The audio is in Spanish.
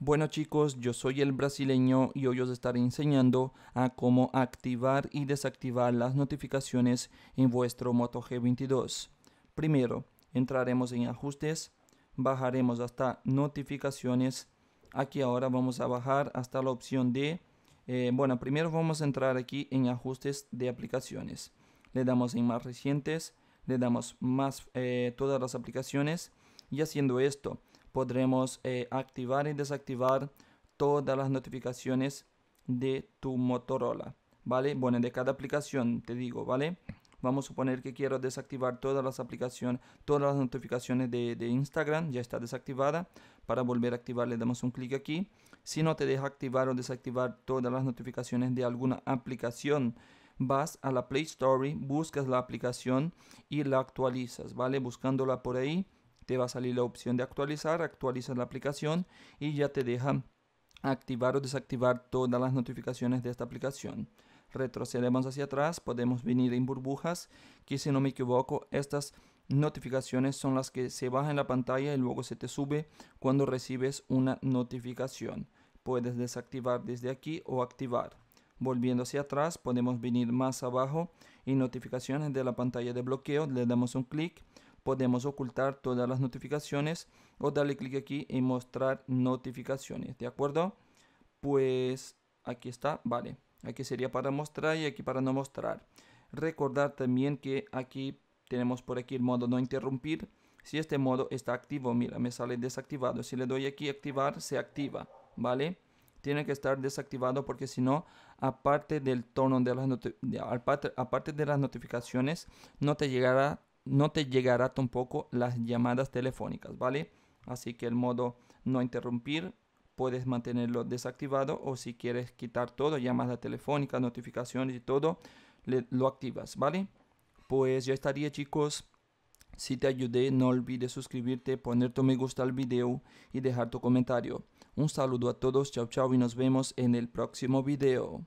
Bueno chicos, yo soy el brasileño y hoy os estaré enseñando a cómo activar y desactivar las notificaciones en vuestro Moto G22. Primero, entraremos en ajustes, bajaremos hasta notificaciones. Aquí ahora vamos a bajar hasta la opción de... Eh, bueno, primero vamos a entrar aquí en ajustes de aplicaciones. Le damos en más recientes, le damos más eh, todas las aplicaciones y haciendo esto, podremos eh, activar y desactivar todas las notificaciones de tu Motorola, ¿vale? Bueno, de cada aplicación, te digo, ¿vale? Vamos a suponer que quiero desactivar todas las aplicaciones, todas las notificaciones de, de Instagram, ya está desactivada. Para volver a activar le damos un clic aquí. Si no te deja activar o desactivar todas las notificaciones de alguna aplicación, vas a la Play Store, buscas la aplicación y la actualizas, ¿vale? Buscándola por ahí te va a salir la opción de actualizar, actualiza la aplicación y ya te deja activar o desactivar todas las notificaciones de esta aplicación. Retrocedemos hacia atrás, podemos venir en burbujas, que si no me equivoco, estas notificaciones son las que se bajan en la pantalla y luego se te sube cuando recibes una notificación. Puedes desactivar desde aquí o activar. Volviendo hacia atrás, podemos venir más abajo y notificaciones de la pantalla de bloqueo, le damos un clic podemos ocultar todas las notificaciones o darle clic aquí en mostrar notificaciones, ¿de acuerdo? Pues aquí está, vale. Aquí sería para mostrar y aquí para no mostrar. Recordar también que aquí tenemos por aquí el modo no interrumpir. Si este modo está activo, mira, me sale desactivado. Si le doy aquí activar, se activa, ¿vale? Tiene que estar desactivado porque si no, aparte del tono de las, aparte, aparte de las notificaciones, no te llegará no te llegará tampoco las llamadas telefónicas, ¿vale? Así que el modo no interrumpir puedes mantenerlo desactivado o si quieres quitar todo, llamadas telefónicas, notificaciones y todo, lo activas, ¿vale? Pues ya estaría chicos. Si te ayudé, no olvides suscribirte, poner tu me gusta al video y dejar tu comentario. Un saludo a todos, chao chao y nos vemos en el próximo video.